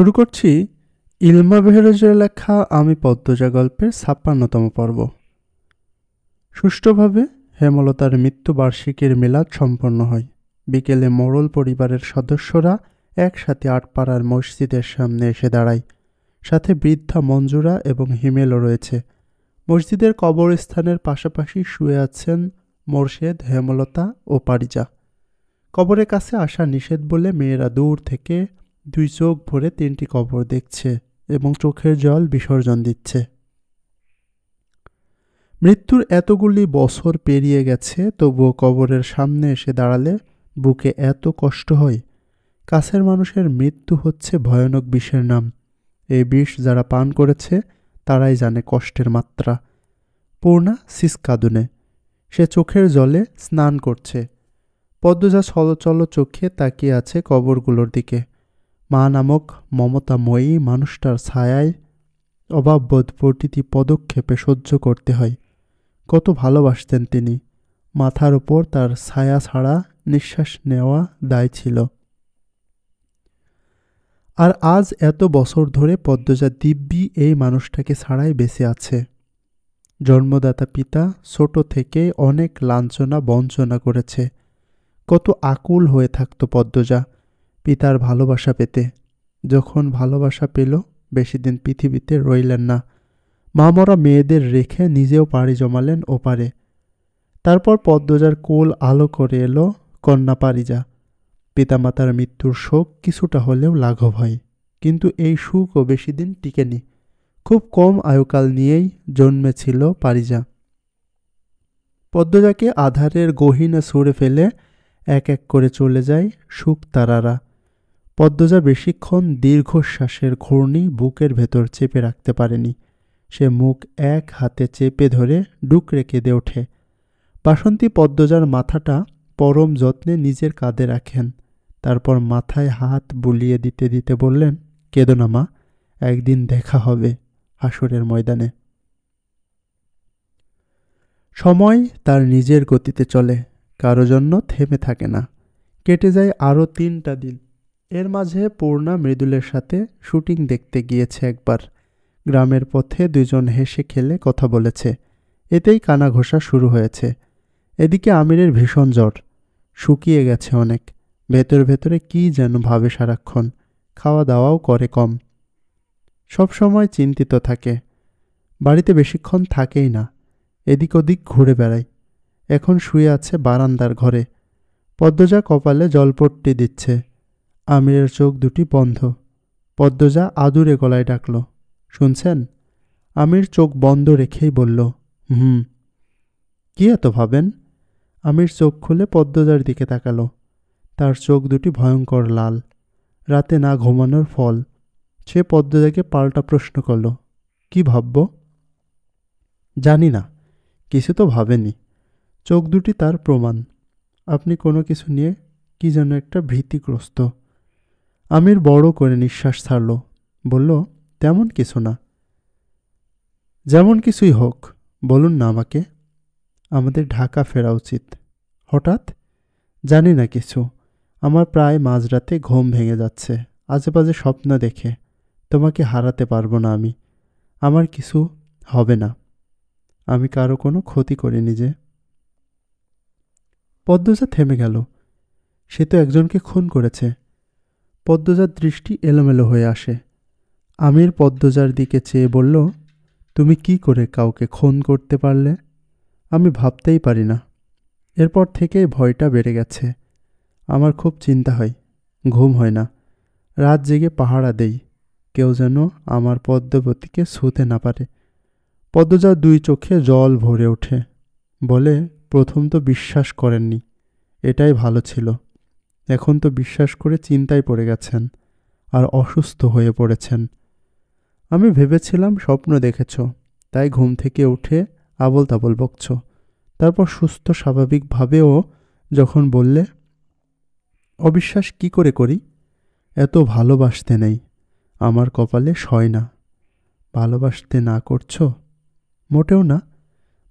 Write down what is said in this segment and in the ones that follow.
শুরু করছি ইলমা বেহরজের লেখা আমি পদ্মজা গল্পের ছাপ্পান্নতম পর্ব সুষ্ঠুভাবে হেমলতার মৃত্যুবার্ষিকীর মিলাদ সম্পন্ন হয় বিকেলে মরল পরিবারের সদস্যরা একসাথে আটপাড়ার মসজিদের সামনে এসে দাঁড়ায় সাথে বৃদ্ধা মঞ্জুরা এবং হিমেলও রয়েছে মসজিদের কবরস্থানের পাশাপাশি শুয়ে আছেন মোর্শেদ হেমলতা ও পারিজা কবরের কাছে আসা নিষেধ বলে মেয়েরা দূর থেকে দুই চোখ ভরে তিনটি কবর দেখছে এবং চোখের জল বিসর্জন দিচ্ছে মৃত্যুর এতগুলি বছর পেরিয়ে গেছে তবুও কবরের সামনে এসে দাঁড়ালে বুকে এত কষ্ট হয় কাছের মানুষের মৃত্যু হচ্ছে ভয়ানক বিষের নাম এই বিষ যারা পান করেছে তারাই জানে কষ্টের মাত্রা পূর্ণা সিসকাদুনে সে চোখের জলে স্নান করছে পদ্মজা সলচল চোখে তাকিয়ে আছে কবরগুলোর দিকে মা নামক মমতাময়ী মানুষটার ছায়ায় অভাববোধ প্রতিটি পদক্ষেপে সহ্য করতে হয় কত ভালোবাসতেন তিনি মাথার ওপর তার ছায়া ছাড়া নিঃশ্বাস নেওয়া দায় ছিল আর আজ এত বছর ধরে পদ্মজা দিব্যি এই মানুষটাকে ছাড়াই বেঁচে আছে জন্মদাতা পিতা ছোট থেকে অনেক লাঞ্ছনা বঞ্চনা করেছে কত আকুল হয়ে থাকত পদ্মজা পিতার ভালোবাসা পেতে যখন ভালোবাসা পেল বেশি দিন পৃথিবীতে রইলেন না মামরা মেয়েদের রেখে নিজেও পাড়ি জমালেন ওপারে তারপর পদ্মজার কোল আলো করে এলো কন্যা পারিজা পিতামাতার মৃত্যুর শোক কিছুটা হলেও লাঘব হয় কিন্তু এই সুখও বেশি দিন টিকেনি খুব কম আয়ুকাল নিয়েই জন্মেছিল পারিজা পদ্মজাকে আধারের গহিনা সরে ফেলে এক এক করে চলে যায় সুখ তারারা পদ্মজা বেশিক্ষণ দীর্ঘশ্বাসের ঘূর্ণি বুকের ভেতর চেপে রাখতে পারেনি সে মুখ এক হাতে চেপে ধরে ডুকরে কেঁদে ওঠে বাসন্তী পদ্মজার মাথাটা পরম যত্নে নিজের কাঁধে রাখেন তারপর মাথায় হাত বুলিয়ে দিতে দিতে বললেন কেঁদো মা একদিন দেখা হবে হাসরের ময়দানে সময় তার নিজের গতিতে চলে কারো জন্য থেমে থাকে না কেটে যায় আরও তিনটা দিন এর মাঝে পূর্ণা মৃদুলের সাথে শুটিং দেখতে গিয়েছে একবার গ্রামের পথে দুজন হেসে খেলে কথা বলেছে এতেই কানা ঘোষা শুরু হয়েছে এদিকে আমিরের ভীষণ জ্বর শুকিয়ে গেছে অনেক ভেতর ভেতরে কি যেন ভাবে সারাক্ষণ খাওয়া দাওয়াও করে কম সব সময় চিন্তিত থাকে বাড়িতে বেশিক্ষণ থাকেই না এদিক ওদিক ঘুরে বেড়ায় এখন শুয়ে আছে বারান্দার ঘরে পদ্মজা কপালে জলপট্টি দিচ্ছে আমিরের চোখ দুটি বন্ধ পদ্মজা আদুরে গলায় ডাকল শুনছেন আমির চোখ বন্ধ রেখেই বলল হুম কী এত ভাবেন আমির চোখ খুলে পদ্মজার দিকে তাকালো তার চোখ দুটি ভয়ঙ্কর লাল রাতে না ঘুমানোর ফল সে পদ্মজাকে পাল্টা প্রশ্ন করল কি ভাবব জানি না কিছু তো ভাবেনি চোখ দুটি তার প্রমাণ আপনি কোনো কিছু নিয়ে কি যেন একটা ভীতিগ্রস্ত আমির বড় করে নিঃশ্বাস ছাড়ল বলল তেমন কিছু না যেমন কিছুই হোক বলুন না আমাকে আমাদের ঢাকা ফেরা উচিত হঠাৎ জানি না কিছু আমার প্রায় মাঝরাতে ঘুম ভেঙে যাচ্ছে আজেবাজে স্বপ্ন দেখে তোমাকে হারাতে পারবো না আমি আমার কিছু হবে না আমি কারো কোনো ক্ষতি করিনি যে পদ্মজা থেমে গেল সে তো একজনকে খুন করেছে পদ্মজার দৃষ্টি এলোমেলো হয়ে আসে আমির পদ্মজার দিকে চেয়ে বলল তুমি কি করে কাউকে খুন করতে পারলে আমি ভাবতেই পারি না এরপর থেকেই ভয়টা বেড়ে গেছে আমার খুব চিন্তা হয় ঘুম হয় না রাত জেগে পাহারা দেই কেউ যেন আমার পদ্মবতীকে ছুঁতে না পারে পদ্মজার দুই চোখে জল ভরে ওঠে বলে প্রথম তো বিশ্বাস করেননি এটাই ভালো ছিল এখন তো বিশ্বাস করে চিন্তায় পড়ে গেছেন আর অসুস্থ হয়ে পড়েছেন আমি ভেবেছিলাম স্বপ্ন দেখেছ তাই ঘুম থেকে উঠে আবল তাবল বকছ তারপর সুস্থ স্বাভাবিকভাবেও যখন বললে অবিশ্বাস কি করে করি এত ভালোবাসতে নেই আমার কপালে সয় না ভালোবাসতে না করছো মোটেও না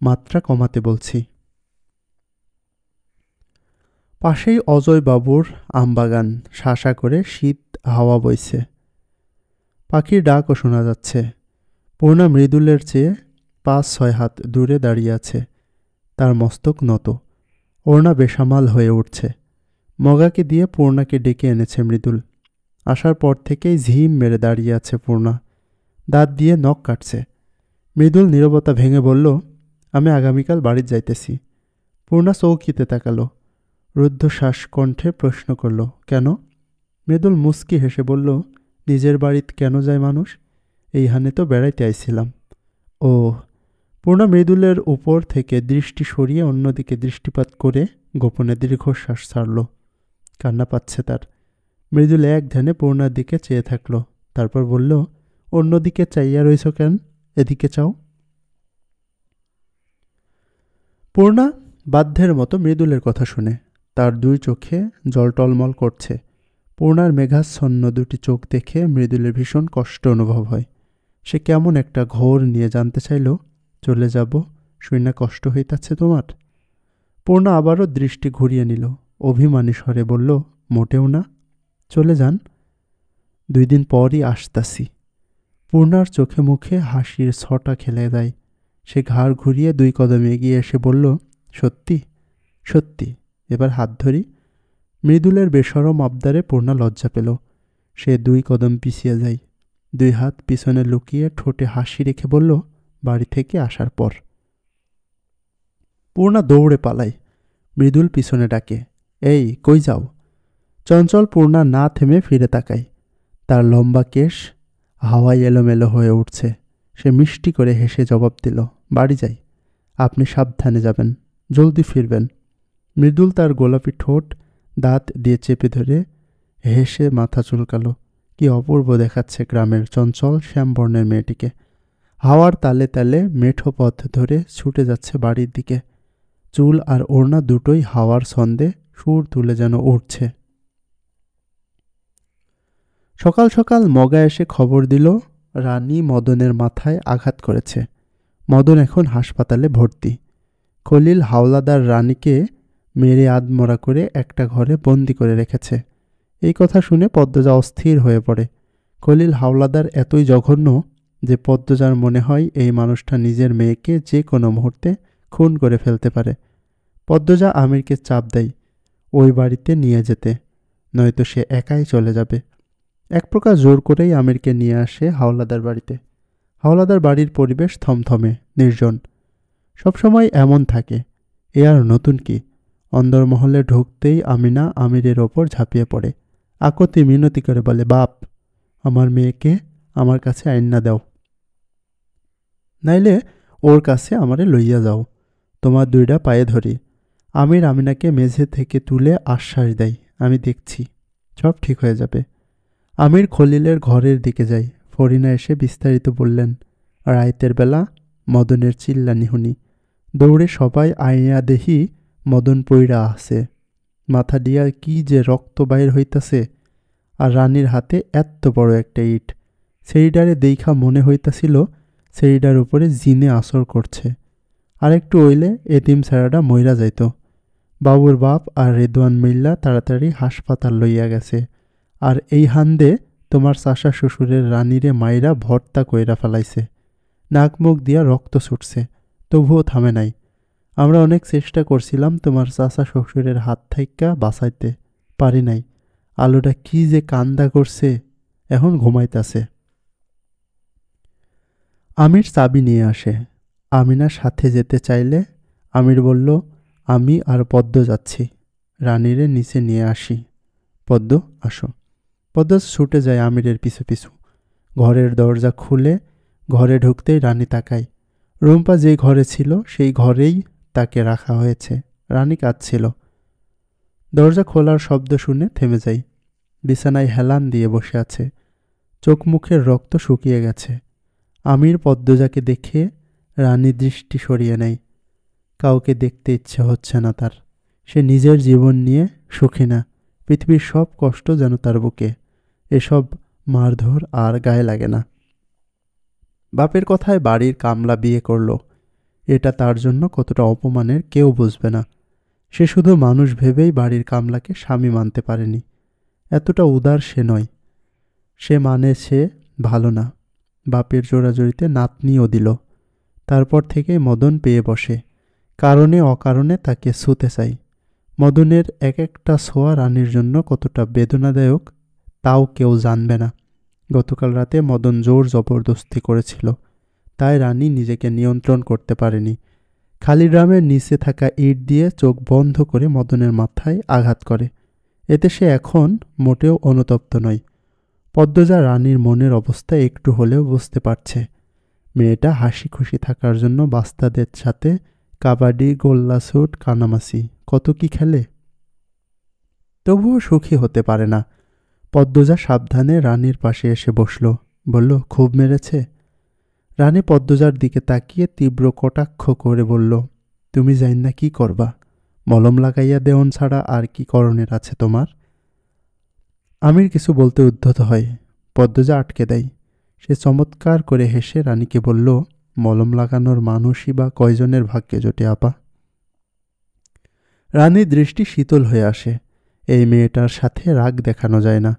মাত্রা কমাতে বলছি পাশেই অজয়বাবুর আমবাগান শাসা করে শীত হাওয়া বইছে পাখির ডাকও শোনা যাচ্ছে পূর্ণা মৃদুলের চেয়ে পাঁচ ছয় হাত দূরে দাঁড়িয়ে আছে তার মস্তক নত অর্ণা বেসামাল হয়ে উঠছে মগাকে দিয়ে পূর্ণাকে ডেকে এনেছে মৃদুল আসার পর থেকেই ঝিম মেরে দাঁড়িয়ে আছে পূর্ণা দাঁত দিয়ে নখ কাটছে মৃদুল নীরবতা ভেঙে বলল আমি আগামীকাল বাড়ির যাইতেছি পূর্ণা চৌকিতে তাকালো রুদ্ধশ্বাস কণ্ঠে প্রশ্ন করল কেন মৃদুল মুস্কি হেসে বলল নিজের বাড়িতে কেন যায় মানুষ এইখানে তো বেড়াইতে আইছিলাম ও পূর্ণা মৃদুলের উপর থেকে দৃষ্টি সরিয়ে অন্যদিকে দৃষ্টিপাত করে গোপনে দীর্ঘশ্বাস ছাড়ল কান্না পাচ্ছে তার মৃদুল এক ধ্যানে পূর্ণার দিকে চেয়ে থাকল তারপর বলল অন্যদিকে চাইয়া রইছ কেন এদিকে চাও পূর্ণা বাধ্যের মতো মৃদুলের কথা শুনে তার দুই চোখে জল টলমল করছে পূর্ণার মেঘাচ্ছন্ন দুটি চোখ দেখে মৃদুলের ভীষণ কষ্ট অনুভব হয় সে কেমন একটা ঘোর নিয়ে জানতে চাইল চলে যাব শূন্য কষ্ট হইতাছে তোমার পূর্ণা আবারও দৃষ্টি ঘুরিয়ে নিল অভিমানী স্বরে বলল মোটেও না চলে যান দুই দিন পরই আসতাছি পূর্ণার চোখে মুখে হাসির ছটা খেলে দেয় সে ঘাড় ঘুরিয়ে দুই কদমে এগিয়ে এসে বলল সত্যি সত্যি এবার হাত ধরি মৃদুলের বেসরম আবদারে পূর্ণা লজ্জা পেল সে দুই কদম পিছিয়ে যায় দুই হাত পিছনে লুকিয়ে ঠোঁটে হাসি রেখে বলল বাড়ি থেকে আসার পর পূর্ণা দৌড়ে পালাই মৃদুল পিছনে ডাকে এই কই যাও চঞ্চল পূর্ণা না থেমে ফিরে তাকাই তার লম্বা কেশ হাওয়ায় এলোমেলো হয়ে উঠছে সে মিষ্টি করে হেসে জবাব দিল বাড়ি যাই আপনি সাবধানে যাবেন জলদি ফিরবেন মৃদুল তার গোলাপি ঠোঁট দাঁত দিয়ে চেপে ধরে হেসে মাথা চুলকালো কি অপূর্ব দেখাচ্ছে গ্রামের চঞ্চল শ্যামবর্ণের মেয়েটিকে হাওয়ার তালে তালে মেঠো পথ ধরে ছুটে যাচ্ছে বাড়ির দিকে চুল আর ওড়না দুটোই হাওয়ার ছন্দে সুর তুলে যেন উঠছে সকাল সকাল মগা এসে খবর দিল রানী মদনের মাথায় আঘাত করেছে মদন এখন হাসপাতালে ভর্তি খলিল হাওলাদার রানীকে মেরে আদমরা করে একটা ঘরে বন্দি করে রেখেছে এই কথা শুনে পদ্মজা অস্থির হয়ে পড়ে কলিল হাওলাদার এতই জঘন্য যে পদ্মজার মনে হয় এই মানুষটা নিজের মেয়েকে যে কোনো মুহূর্তে খুন করে ফেলতে পারে পদ্মজা আমিরকে চাপ দেয় ওই বাড়িতে নিয়ে যেতে নয়তো সে একাই চলে যাবে এক প্রকার জোর করেই আমিরকে নিয়ে আসে হাওলাদার বাড়িতে হাওলাদার বাড়ির পরিবেশ থমথমে নির্জন সবসময় এমন থাকে এ আর নতুন কী অন্দরমহলে ঢুকতেই আমিনা আমিরের ওপর ঝাঁপিয়ে পড়ে আকতি মিনতি করে বলে বাপ আমার মেয়েকে আমার কাছে আইন্না দাও নাইলে ওর কাছে আমারে লইয়া যাও তোমার দুইটা পায়ে ধরি আমির আমিনাকে মেঝে থেকে তুলে আশ্বাস দেয় আমি দেখছি সব ঠিক হয়ে যাবে আমির খলিলের ঘরের দিকে যাই ফরিনা এসে বিস্তারিত বললেন রাইতের বেলা মদনের চিল্লানি হুনি দৌড়ে সবাই আইয়া দেহি মদন পইরা আছে মাথা দিয়ার কি যে রক্ত বাইর হইতাছে আর রানীর হাতে এত বড় একটা ইট সেইডারে দেইখা মনে হইতাছিল সেইডার উপরে জিনে আসর করছে আর একটু ওইলে এতিম স্যারাডা মইরা যাইত বাবুর বাপ আর রেদওয়ান মিল্লা তাড়াতাড়ি হাসপাতাল লইয়া গেছে আর এই হান্দে তোমার চাষা শ্বশুরের রানীরে মাইরা ভর্তা কইরা ফেলাইছে নাক মুখ দিয়া রক্ত ছুটছে তবুও থামে নাই আমরা অনেক চেষ্টা করছিলাম তোমার চাচা শ্বশুরের হাত থাইকা বাঁচাইতে পারি নাই আলোটা কি যে কান্দা করছে এখন ঘুমাইতাছে আমির চাবি নিয়ে আসে আমিনা সাথে যেতে চাইলে আমির বলল আমি আর পদ্ম যাচ্ছি রানীরে নিচে নিয়ে আসি পদ্ম আসো পদ্ম ছুটে যায় আমিরের পিছু পিছু ঘরের দরজা খুলে ঘরে ঢুকতেই রানী তাকায় রুম্পা যে ঘরে ছিল সেই ঘরেই তাকে রাখা হয়েছে রানী কাঁদছিল দরজা খোলার শব্দ শুনে থেমে যাই বিছানায় হেলান দিয়ে বসে আছে চোখ মুখের রক্ত শুকিয়ে গেছে আমির পদ্মজাকে দেখে রানী দৃষ্টি সরিয়ে নেয় কাউকে দেখতে ইচ্ছে হচ্ছে না তার সে নিজের জীবন নিয়ে সুখী না পৃথিবীর সব কষ্ট যেন তার বুকে এসব মারধর আর গায়ে লাগে না বাপের কথায় বাড়ির কামলা বিয়ে করলো এটা তার জন্য কতটা অপমানের কেউ বুঝবে না সে শুধু মানুষ ভেবেই বাড়ির কামলাকে স্বামী মানতে পারেনি এতটা উদার সে নয় সে মানে সে ভালো না বাপের জোড়াজড়িতে নাতনিও দিল তারপর থেকে মদন পেয়ে বসে কারণে অকারণে তাকে ছুতে চাই মদনের এক একটা ছোঁয়া রানীর জন্য কতটা বেদনাদায়ক তাও কেউ জানবে না গতকাল রাতে মদন জোর জবরদস্তি করেছিল তাই রানী নিজেকে নিয়ন্ত্রণ করতে পারেনি খালি ড্রামের নিচে থাকা ইট দিয়ে চোখ বন্ধ করে মদনের মাথায় আঘাত করে এতে সে এখন মোটেও অনুতপ্ত নয় পদ্মজা রানীর মনের অবস্থা একটু হলেও বুঝতে পারছে মেয়েটা হাসি খুশি থাকার জন্য বাস্তাদের সাথে কাবাডি গোল্লাছুট কানামাসি কত কি খেলে তবুও সুখী হতে পারে না পদ্মজা সাবধানে রানীর পাশে এসে বসল বলল খুব মেরেছে রানী পদ্মজার দিকে তাকিয়ে তীব্র কটাক্ষ করে বলল তুমি যাই না কি করবা মলম লাগাইয়া দেওন ছাড়া আর কি করণের আছে তোমার আমির কিছু বলতে উদ্ধত হয় পদ্মজা আটকে দেয় সে চমৎকার করে হেসে রানীকে বলল মলম লাগানোর মানুষই বা কয়জনের ভাগ্যে জোটে আপা রানীর দৃষ্টি শীতল হয়ে আসে এই মেয়েটার সাথে রাগ দেখানো যায় না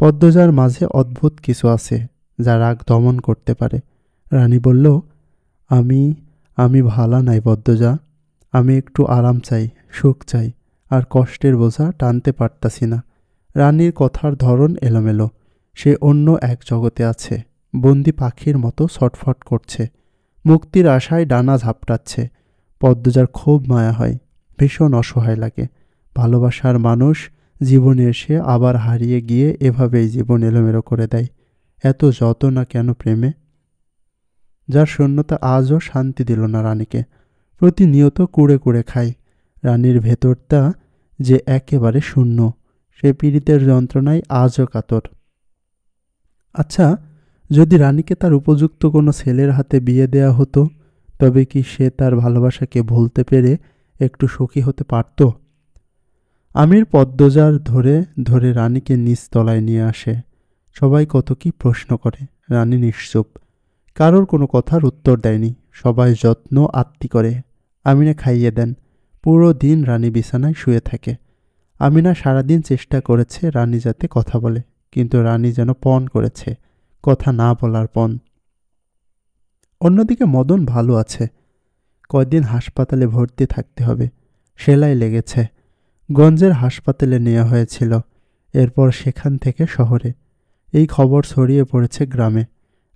পদ্মজার মাঝে অদ্ভুত কিছু আছে যা রাগ দমন করতে পারে রানী বলল আমি আমি ভালা নাই পদ্মজা আমি একটু আরাম চাই সুখ চাই আর কষ্টের বোঝা টানতে পারতাছি না রানীর কথার ধরন এলোমেলো সে অন্য এক জগতে আছে বন্দি পাখির মতো ছটফট করছে মুক্তির আশায় ডানা ঝাপটাচ্ছে পদ্মজার খুব মায়া হয় ভীষণ অসহায় লাগে ভালোবাসার মানুষ জীবনে এসে আবার হারিয়ে গিয়ে এভাবেই জীবন এলোমেলো করে দেয় এত যত না কেন প্রেমে যার শূন্যতা আজও শান্তি দিল না রানীকে প্রতিনিয়ত কুড়ে কুড়ে খায় রানীর ভেতরটা যে একেবারে শূন্য সে পীড়িতের যন্ত্রণায় আজও কাতর আচ্ছা যদি রানীকে তার উপযুক্ত কোনো ছেলের হাতে বিয়ে দেয়া হতো তবে কি সে তার ভালোবাসাকে ভুলতে পেরে একটু সুখী হতে পারত আমির পদ্মজার ধরে ধরে রানীকে নিচতলায় নিয়ে আসে সবাই কত কি প্রশ্ন করে রানী নিশ্চুপ কারোর কোনো কথার উত্তর দেয়নি সবাই যত্ন আত্মি করে আমিনা খাইয়ে দেন পুরো দিন রানী বিছানায় শুয়ে থাকে আমিনা সারাদিন চেষ্টা করেছে রানী যাতে কথা বলে কিন্তু রানী যেন পণ করেছে কথা না বলার পণ অন্যদিকে মদন ভালো আছে কয়দিন হাসপাতালে ভর্তি থাকতে হবে সেলাই লেগেছে গঞ্জের হাসপাতালে নেওয়া হয়েছিল এরপর সেখান থেকে শহরে এই খবর ছড়িয়ে পড়েছে গ্রামে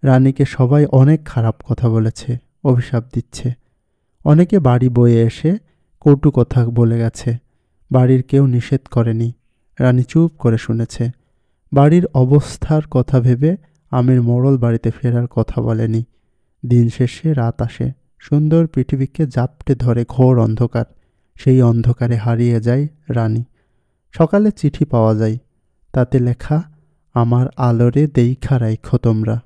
রানীকে সবাই অনেক খারাপ কথা বলেছে অভিশাপ দিচ্ছে অনেকে বাড়ি বয়ে এসে কটু কথা বলে গেছে বাড়ির কেউ নিষেধ করেনি রানী চুপ করে শুনেছে বাড়ির অবস্থার কথা ভেবে আমির মরল বাড়িতে ফেরার কথা বলেনি দিন শেষে রাত আসে সুন্দর পৃথিবীকে জাপটে ধরে ঘোর অন্ধকার সেই অন্ধকারে হারিয়ে যায় রানী সকালে চিঠি পাওয়া যায় তাতে লেখা আমার আলোরে দেইখা রাইখো তোমরা